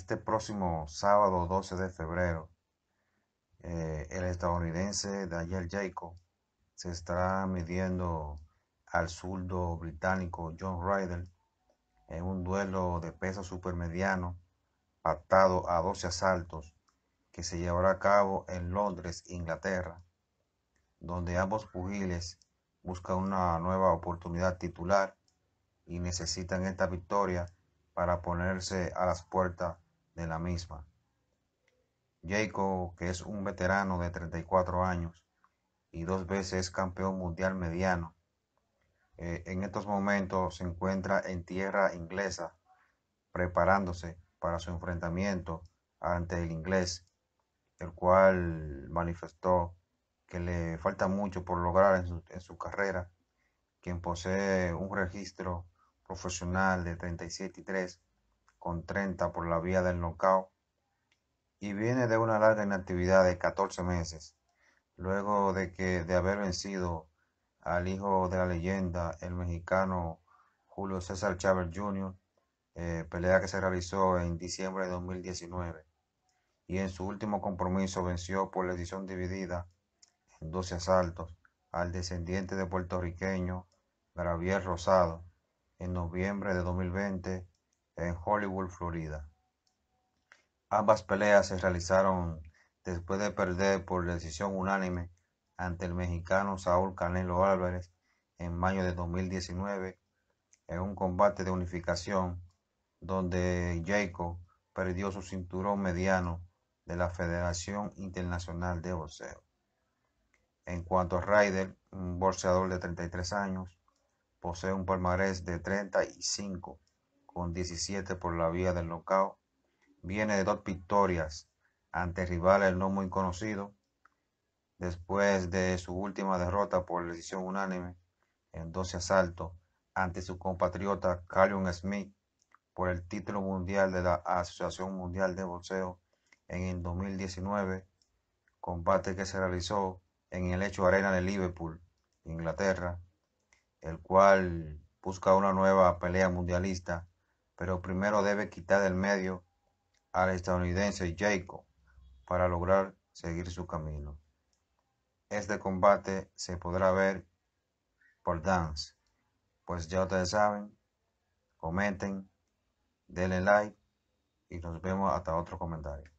este próximo sábado 12 de febrero, eh, el estadounidense Daniel Jacob se estará midiendo al zurdo británico John Ryder en un duelo de peso supermediano pactado a 12 asaltos que se llevará a cabo en Londres, Inglaterra, donde ambos pugiles buscan una nueva oportunidad titular y necesitan esta victoria para ponerse a las puertas de la misma. Jacob, que es un veterano de 34 años y dos veces campeón mundial mediano, eh, en estos momentos se encuentra en tierra inglesa preparándose para su enfrentamiento ante el inglés, el cual manifestó que le falta mucho por lograr en su, en su carrera, quien posee un registro profesional de 37 y 3 con 30 por la vía del nocao y viene de una larga inactividad de 14 meses, luego de que de haber vencido al hijo de la leyenda, el mexicano Julio César Chávez Jr., eh, pelea que se realizó en diciembre de 2019 y en su último compromiso venció por la decisión dividida en 12 asaltos al descendiente de puertorriqueño Gravier Rosado en noviembre de 2020 en Hollywood, Florida. Ambas peleas se realizaron después de perder por decisión unánime ante el mexicano Saúl Canelo Álvarez en mayo de 2019 en un combate de unificación donde Jacob perdió su cinturón mediano de la Federación Internacional de Boxeo. En cuanto a Ryder, un boxeador de 33 años, posee un palmarés de 35 con 17 por la vía del knockout. Viene de dos victorias ante rivales no muy conocidos. Después de su última derrota por decisión unánime en 12 asaltos ante su compatriota Callum Smith por el título mundial de la Asociación Mundial de Boxeo en el 2019, combate que se realizó en el Hecho Arena de Liverpool, Inglaterra, el cual busca una nueva pelea mundialista pero primero debe quitar del medio al estadounidense Jacob para lograr seguir su camino. Este combate se podrá ver por Dance. Pues ya ustedes saben, comenten, denle like y nos vemos hasta otro comentario.